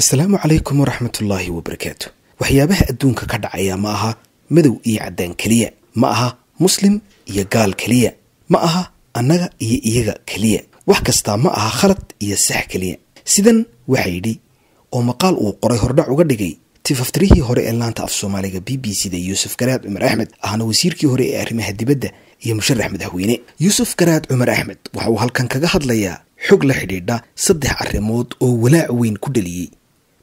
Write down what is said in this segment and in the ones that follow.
asalaamu calaykum waraxmatullaahi wabarakaatu waxyaabaha adduunka ka dhacaya ma aha madow iyo caddaan keliya ma aha muslim iyo gaal keliya ma aha annaga iyo iyaga keliya wax kastaa ma aha khalad iyo sax keliya sidan waxa yidhi oo maqaal uu qoray hordhac uga dhigay tifaftirihii hore ee laanta af soomaaliga b b c da yuusuf garaad cumar axmed ahna wasiirkii hore ee arrimaha dibadda iyo musharax madaxweyne yuusuf garaad cumar axmed waxa uu halkan kaga hadlayaa xog la xidhiidha saddex arrimood oo walaac weyn ku dhaliyey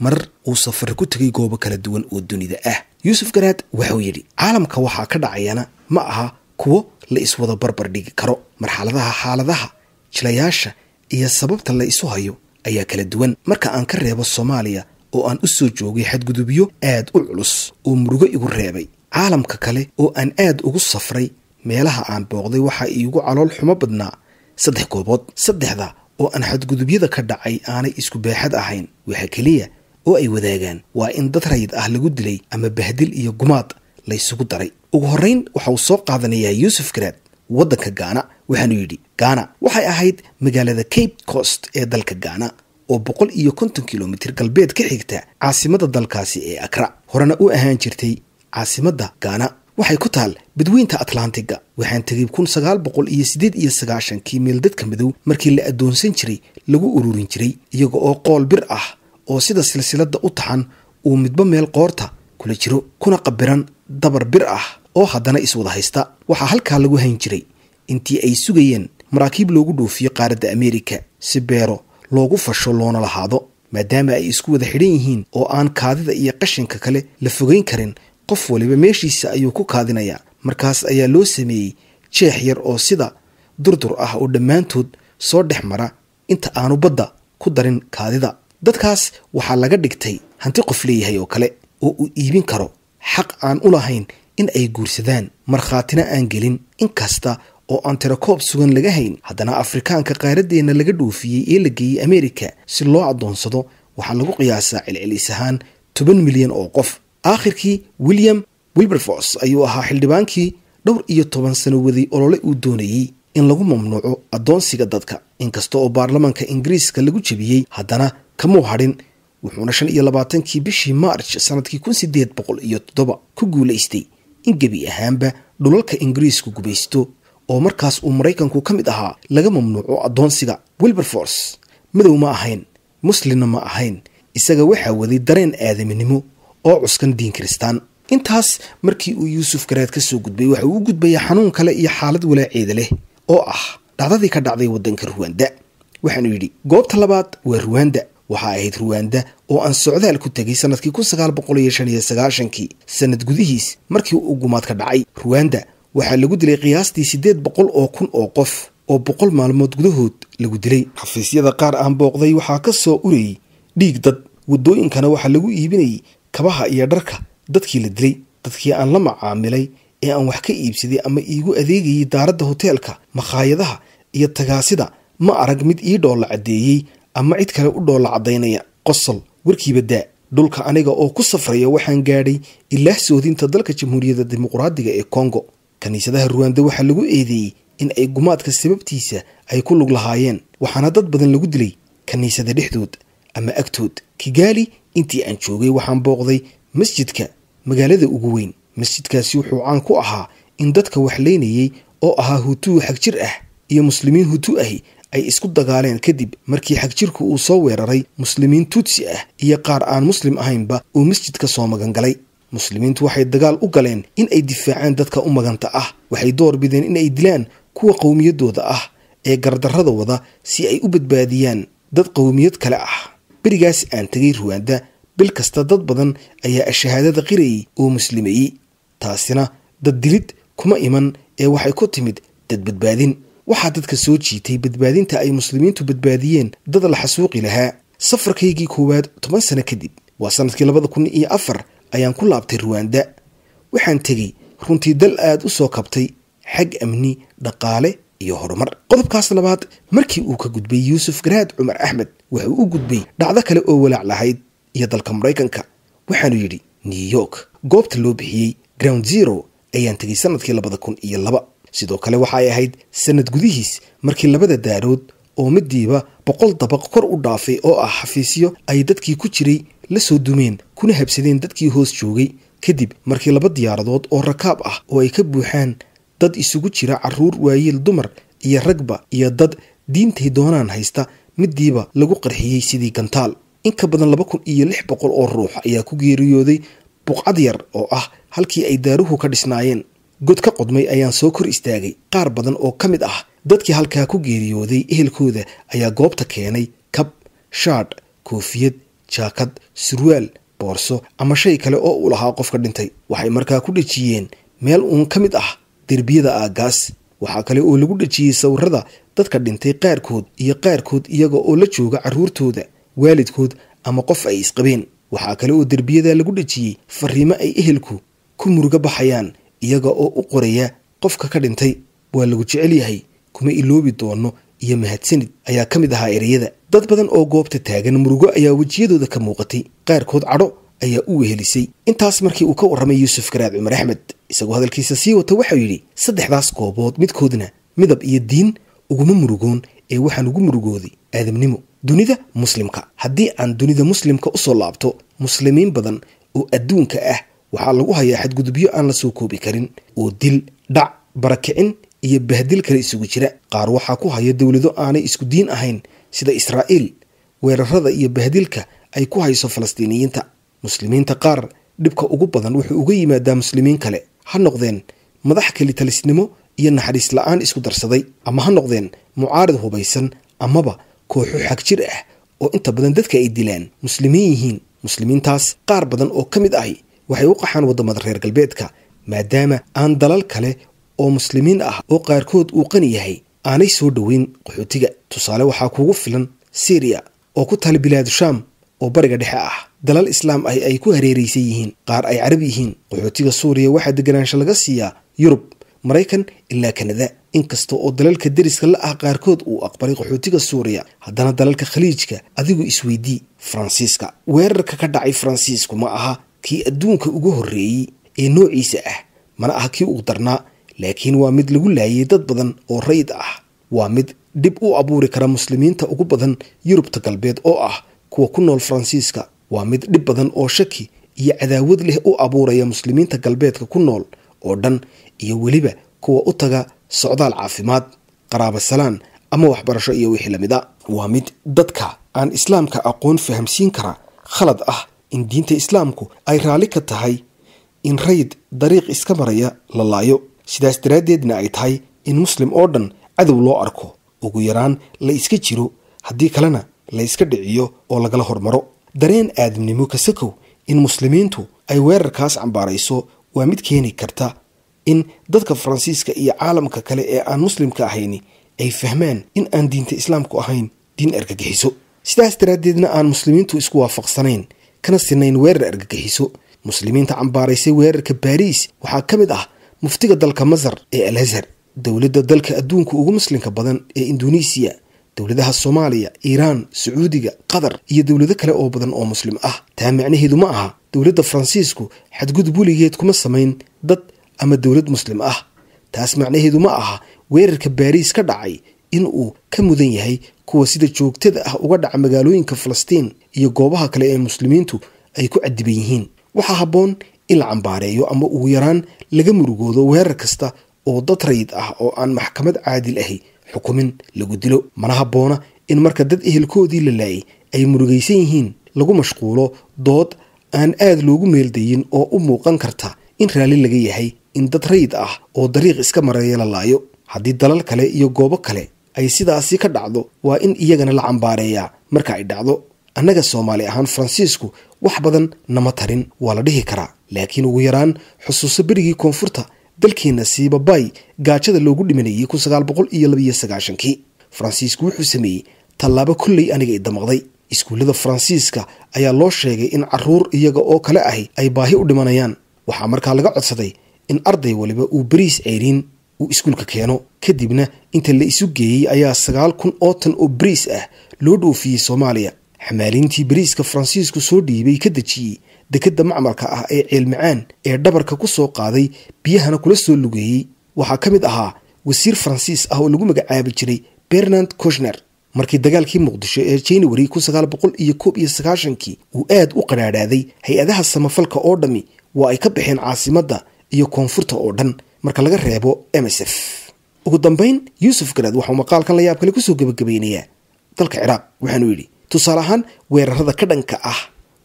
mar uu safari ku tegay goobo kala duwan oo dunida ah yuusuf garaad waxuu yidhi caalamka waxaa ka dhacayana ma aha kuwo la iswada barbar dhigi karo marxaladaha xaaladaha jilayaasha iyo sababta la isu hayo ayaa kala duwan marka aan ka reebo soomaaliya oo aan u soo joogay xadgudubyo aad u culus oo murugo igu reebay caalamka kale oo aan aad ugu safray meelaha aan booqday waxaa iigu calool xumo badnaa saddex goobood saddexda oo aan xadgudubyada ka dhacay aanay isku baaxad ahayn waxaa keliya oo ay wadaagaan waa in dad rayid ah lagu dilay ama bahdil iyo gumaad laysugu daray ugu horrayn waxauu soo qaadanayaa yuusuf garaad waddanka gaana waxaanu yidhi gaana waxay ahayd magaalada cape coast ee dalka gaana oo boqol iyo konton kilomitir galbeed ka xigta caasimadda dalkaasi ee akra horena u ahaan jirtay caasimadda gaana waxay ku taal badweynta atlantiga waxaan tegay kun sagaal boqol iyo siddeed iyo sagaashankii meel dadka madow markii la addoonsan jiray lagu ururin jiray iyaga oo qool bir ah oo sida silsiladda u taxan uu midba meel qoorta kula jiro kuna qabiran dabar bir ah oo haddana iswada haysta waxaa halkaa lagu hayn jiray intii ay sugayeen maraakiib loogu dhoofiyo qaaradda ameerika si beero loogu fasho loona lahaado maadaama ay isku wada xidhan yihiin oo aan kaadida iyo qashinka kale la fogeyn karin qof waliba meeshiisa ayuu ku kaadinayaa markaas ayaa loo sameeyey jeex yar oo sida durdur ah oo dhammaantood soo dhex mara inta aanu badda ku darin kaadida dadkaas waxaa laga dhigtay hanti qof leeyahay oo kale oo uu iibin karo xaq aan u lahayn in ay guursadaan markhaatina aan gelin inkasta oo aan tirakoob sugan laga hayn haddana afrikaanka qaaraddeenna laga dhoofiyey ee la geeyey ameerika si loo addoonsado waxaa lagu qiyaasaa celcelis ahaan toban milyan oo qof aakhirkii william wilberforce ayuu ahaa xildhibaankii dhowr iyo toban sano waday olole uu doonayey in lagu mamnuuco addoonsiga dadka inkasta oo baarlamaanka ingiriiska lagu jebiyey haddana kamuu hadhin wuxuuna shan iyo labaatankii bishii maarch sanadkii kun sideed boqol iyo toddoba ku guulaystay in gebi ahaanba dhulalka ingiriisku gumaysto oo markaas uu maraykanku ka mid ahaa laga mamnuuco addoonsiga wilberforce madow ma ahayn muslimna ma ahayn isaga waxaa waday dareen aadaminimo oo cuskan diin kristaan intaas markii uu yuusuf garaad ka soo gudbay waxa uu u gudbayaa xanuun kale iyo xaalad walaaceeda leh oo ah dhacdadii ka dhacday waddanka ruwanda waxaanu yidhi goobta labaad waa ruwanda waxaa ahayd ruwanda oo aan socdaal ku tegay sannadkii kun sagaal sanad gudihiis markii uu gumaadka dhacay ruwanda waxaa lagu dilay qiyaastii siddeed boqol oo kun oo qof oo boqol maalmood gudahood lagu dilay xafiisyada qaar aan booqday waxaa ka soo urayay dhiig dad waddooyinkana waxaa lagu iibinayay kabaha iyo dharka dadkii la dilay dadkii aan la macaamilay ee aan wax ka iibsaday ama iigu adeegayay daaradda hoteelka makhaayadaha iyo tagaasida ma arag mid ii dhoolla caddeeyey ama cid kale u dhoola caddaynaya qosol warkiiba daa dhulka aniga oo ku safraya waxaan gaadhay ilaah soodinta dalka jamhuuriyadda dimuqraadiga ee kongo kaniisadaha ruwanda waxaa lagu eedeeyey in ay gumaadka sababtiisa ay ku lug lahaayeen waxaana dad badan lagu dilay kaniisada dhexdood ama agtood kigaali intii aan joogay waxaan booqday masjidka magaalada ugu weyn masjidkaasi wuxuu caan ku ahaa in dadka wax oo ahaa hutuu xagjir ah iyo muslimiin hutu ahi ay isku dagaaleen kadib markii xagjirku uu soo weeraray muslimiin tuutsi ah iyo qaar aan muslim ahaynba uu masjidka soo magangalay muslimiintu waxay dagaal u galeen in ay difaacaan dadka u maganta ah waxay door bideen in ay dilaan kuwa qowmiyaddooda ah ee gardarrada wada si ay u badbaadiyaan dad qowmiyad kale ah berigaas aan tegay ruwanda bil kasta dad badan ayaa ashahaadada ah qirayay oo muslimayey taasina dad dilid kuma iman ee waxay ku timid dad badbaadin waxaa dadka soo jiitay badbaadinta ay muslimiintu badbaadiyeen dad la xasuuqi lahaa safarkaygii koowaad toban sano kadib waa sanadkii labada kun iyo afar ayaan ku laabtay ruwanda waxaan tegey runtii dal aada u soo kabtay xag amni dhaqaale iyo horumar qodobkaas labaad markii uu ka gudbay yuusuf garaad cumar axmed wuxuu u gudbay dhacdo kale oo walaac lahayd iyo dalka maraykanka waxaanu yidhi new york goobta loo bixiyey ground zero ayaan tegay sanadkii labada kun iyo laba sidoo kale waxa ay ahayd sanad gudihiis markii labada daarood oo midiiba boqol dabaq kor u dhaafay oo ah xafiisyo ay dadkii ku jiray la soo dumeen kuna habsadeen dadkii hoos joogay kadib markii laba diyaaradood oo rakaab ah oo ay ka buuxaan dad isugu jira caruur waayeel dumar iyo ragba iyo dad diintay doonaan haysta midiiba lagu qarxiyey sidii gantaal in ka badan laba kun iyo lix boqol oo ruux ayaa ku geeriyooday buqcad yar oo ah halkii ay daaruhu ka dhisnaayeen god ka qodmay ayaan soo kor istaagay qaar badan oo ka mid ah dadkii halkaa ku geeriyooday ehelkooda ayaa goobta keenay kab shaadh koofiyad jaakad surwaal boorso ama shay kale oo uu lahaa qofka dhintay waxay markaa ku dhejiyeen meel uun ka mid ah derbiyada aagaas waxaa kale oo lagu dhejiyey sawirada dadka dhintay qaarkood iyo qaarkood iyaga oo la jooga carruurtooda waalidkood ama qof ay isqabeen waxaa kale oo derbiyada lagu dhejiyey fariimo ay ehelku ku murugo baxayaan iyaga oo u qoraya qofka ka dhintay waa lagu jecel yahay kuma iloobi doono iyo mahadsanid ayaa ka mid ahaa ereyada dad badan oo goobta taagan murugo ayaa wejiyadooda ka muuqatay qaarkood cadho ayaa u wehelisay intaas markii uu ka warramay yuusuf garaad cumar axmed isagoo hadalkiisa sii wata waxau yidhi saddexdaas goobood midkoodna midab iyo diin uguma murugoon ee waxaan ugu murugooday aadamnimo dunida muslimka haddii aan dunida muslimka u soo laabto muslimiin badan oo adduunka ah waxaa lagu hayaa xadgudubyo aan la soo koobi karin oo dil dhac barakicin iyo bahdil kale isugu jira qaar waxaa ku haya dowlado aanay isku diin ahayn sida israa'iil weerarada iyo bahdilka ay ku hayso falastiiniyiinta muslimiinta qaar dhibka ugu badan wuxuu uga yimaadaa muslimiin kale ha noqdeen madax kelitalisnimo iyo naxariis la-aan isku darsaday ama ha noqdeen mucaarid hubaysan amaba kooxo xag ah oo inta badan dadka ay dilaan muslimiin yihiin muslimiintaas qaar badan oo ka mid ahi waxay u qaxaan wadamada reer galbeedka maadaama aan dalal kale oo muslimiin ah oo qaarkood uu qani yahay aanay soo dhoweyn qaxootiga tusaale waxaa kugu filan syriya oo ku taal bilaadu shaam oo bariga dhexe ah dalal islaam ah ay ku hareeraysan yihiin qaar ay carab yihiin qaxootiga suuriya waxaa deganaansho laga siiyaa yurub maraykan ilaa kanada inkasta oo dalalka deriska la ah qaarkood uu aqbalay qaxootiga suuriya haddana dalalka khaliijka adigu isweydii faransiiska weerarka ka dhacay faransiisku ma aha kii adduunka ugu horreeyey ee noociisa ah mana ah kii uu darnaa laakiin waa mid lagu laayay dad badan oo rayid ah waa mid dhib u abuuri kara muslimiinta ugu badan yurubta galbeed oo ah kuwa ku nool faransiiska waa mid dhib badan oo shaki iyo cadaawad leh u abuuraya muslimiinta galbeedka ku nool oo dhan iyo weliba kuwa u taga socdaal caafimaad qaraaba salaan ama waxbarasho iyo wixii lamid a ah. waa mid dadka aan islaamka aqoon fahamsiin kara khalad ah in diinta islaamku ay raalli ka tahay in rayid dariiq iska maraya la laayo sidaas daraaddeedna ay tahay in muslim oo dhan cadow loo arko ugu yaraan la iska jiro haddii kalena la iska dhiciyo oo lagala hormaro dareen aadamnimo ka sakow in muslimiintu ay weerarkaas cambaarayso waa mid keeni karta in dadka faransiiska iyo caalamka kale ee aan muslimka ahayni ay fahmaan in aan diinta islaamku ahayn diin argagixiso sidaas daraaddeedna aan muslimiintu isku waafaqsanayn kana sinayn weerar argagixiso muslimiinta cambaaraysay weerarka baariis waxaa ka mid ah muftiga dalka masar ee alhasar dowladda dalka adduunka ugu muslimka badan ee induneisiya dowladaha soomaaliya iiraan sacuudiga qatar iyo dowlado kale oo badan oo muslim ah taa micnaheedu ma aha dowladda faransiisku xadgudub weligeed kuma samayn dad ama dowlad muslim ah taas macnaheedu ma aha weerarka baariis ka dhacay in uu ka mudan yahay kuwa sida joogtada ah uga dhaca magaalooyinka falastiin iyo goobaha kale ee muslimiintu ay ku cadiban yihiin waxaa habboon in la cambaareeyo ama ugu yaraan laga murugoodo weerar kasta oo dad rayid ah oo aan maxkamad caadil ahi xukumin lagu dilo mana habboona in marka dad ehelkoodii la laayay ay murugaysan yihiin lagu mashquulo dood aan aada loogu meeldayin oo u muuqan karta in raalli laga yahay in dad rayid ah oo dariiq iska maraya la laayo haddii dalal kale iyo goobo kale ay sidaasi ka dhacdo waa in iyagana la cambaareeyaa marka ay dhacdo annaga soomaali ahaan faransiisku wax badan nama tarin waa la dhihi karaa laakiin ugu yaraan xusuuso berigii koonfurta dalkeenna siibabay gaajada loogu dhimanayay kii faransiisku wuxuu sameeyey tallaabo kolley aniga i damaqday iskuullada faransiiska ayaa loo sheegay in caruur iyaga oo kale ahi ay baahi u dhimanayaan waxaa markaa laga codsaday in arday waliba uu beriis ceyriin uu iskuulka keeno kadibna inta la isu geeyey ayaa sagaal kun oo tan oo bariis ah loo dhoofiyey soomaaliya xamaaliintii bariiska faransiisku soo dhiibay ka dejiyey dekadda macmalka ah ee ceelmacaan ee dhabarka ku soo qaaday biyahana kula soo lugeeyey waxaa ka mid ahaa wasiir faransiis ah oo lagu magacaabi jiray bernard koshner markii dagaalkii muqdisho ee januari kii uu aad u qadhaadhaaday hay-adaha samafalka oo dhammi waa ay ka baxeen caasimadda iyo koonfurta oo dhan marka laga reebo msf ugu dambeyn yuusuf garaad waxauu maqaalkan la yaab kale kusoo gebagabaynayaa dalka ciraaq waxaanu yidhi tusaale ahaan weerarada ka dhanka ah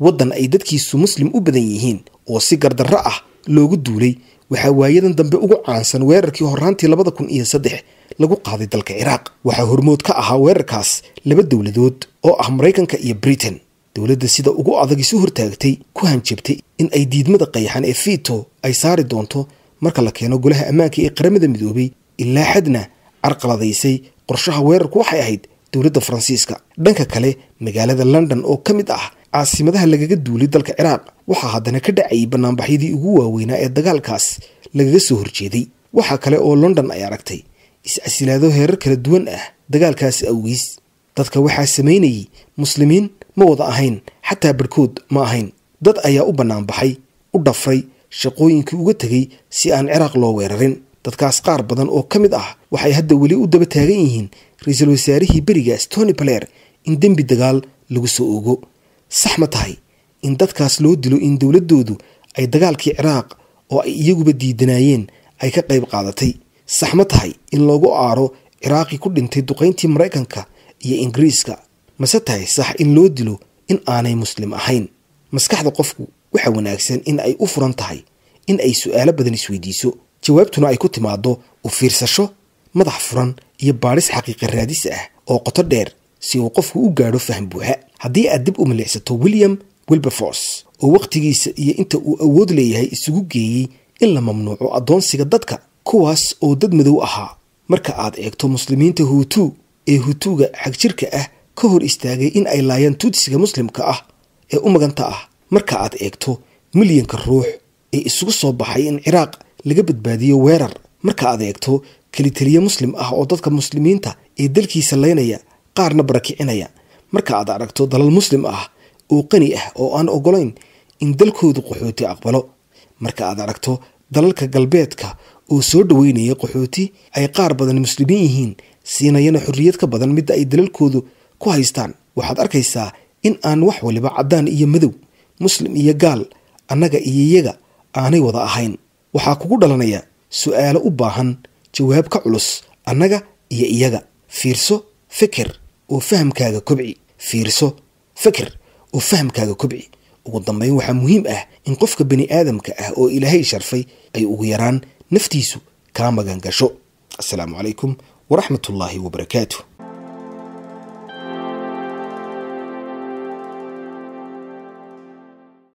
waddan ay dadkiisu muslim u badan yihiin oo si gardarro ah loogu duulay waxaa waayadan dambe ugu caansan weerarkii horraantii labada kun iyo saddex lagu qaaday dalka ciraaq waxaa hormood ka ahaa weerarkaas laba dowladood oo ah maraykanka iyo britain dowladda sida ugu adag isu hortaagtay ku hanjabtay in ay diidmada qayaxan ee fito ay saari doonto marka la keeno golaha ammaanka ee qaramada midoobay ilaa xadna carqaladaysay qorshaha weerarku waxay ahayd dowladda faransiiska dhanka kale magaalada london oo ka mid ah caasimadaha lagaga duulay dalka ciraaq waxaa haddana ka dhacayay banaanbaxyadii ugu waaweynaa ee dagaalkaas lagaga soo horjeeday waxaa kale oo london ay aragtay is-casilaado heerar kala duwan ah dagaalkaas awgiis dadka waxaa samaynayay muslimiin ma wada ahayn xataa barhkood ma ahayn dad ayaa u banaanbaxay u dhafray shaqooyinkii uga tegay si aan ciraaq loo weerarin dadkaas qaar badan oo ka mid ah waxay hadda weli u daba taagan yihiin ra-iisul wasaarihii beriga tony baleer in dembi dagaal lagu soo oogo sax ma tahay in dadkaas loo dilo in dowladdoodu ay dagaalkii ciraaq oo ay iyaguba diidanaayeen ay ka qayb qaadatay sax ma tahay in loogu aaro ciraaqii ku dhintay duqayntii maraykanka iyo ingiriiska mase tahay sax in loo dilo in aanay muslim ahayn maskaxda qofku waxaa wanaagsan in ay u furan tahay in ay su-aalo badan isweydiiso jawaabtuna ay ku timaado u fiirsasho madax furan iyo baadhis xaqiiqa raadis ah oo qoto dheer si uu qofku u gaadho faham buuxa haddii aad dib u milicsato william wilberforce oo wakhtigiisa iyo inta uu awood leeyahay isugu geeyey in la mamnuuco addoonsiga dadka kuwaas oo dad madow ahaa marka aad eegto muslimiinta huutu ee hutuuga xagjirka ah ka hor istaagay in ay laayaan tuudsiga muslimka ah ee u maganta ah marka aad eegto milyanka ruux ee isugu soo baxay in ciraaq laga badbaadiyo weerar marka aad eegto keliteliye muslim ah oo dadka muslimiinta ee dalkiisa laynaya qaarna barakicinaya marka aad aragto dalal muslim ah oo qani ah oo aan ogolayn in dalkoodu qaxooti aqbalo marka aad aragto dalalka galbeedka oo soo dhaweynaya qaxooti ay qaar badan muslimiin yihiin siinayana xorriyad ka badan midda ay dalalkoodu ku haystaan waxaad arkaysaa in aan wax waliba caddaan iyo madow muslim iyo gaal annaga iyo iyaga aanay wada ahayn waxaa kugu dhalanaya su-aalo u baahan jawaab ka culus annaga iyo iyaga fiirso fikir oo fahamkaaga kobci fiirso fikir oo fahamkaaga kobci ugu dambeyn waxaa muhiim ah in qofka bani aadamka ah oo ilaahay sharfay ay ugu yaraan naftiisu kaa magan gasho assalaamu calaykum waraxmatullaahi wabarakaatu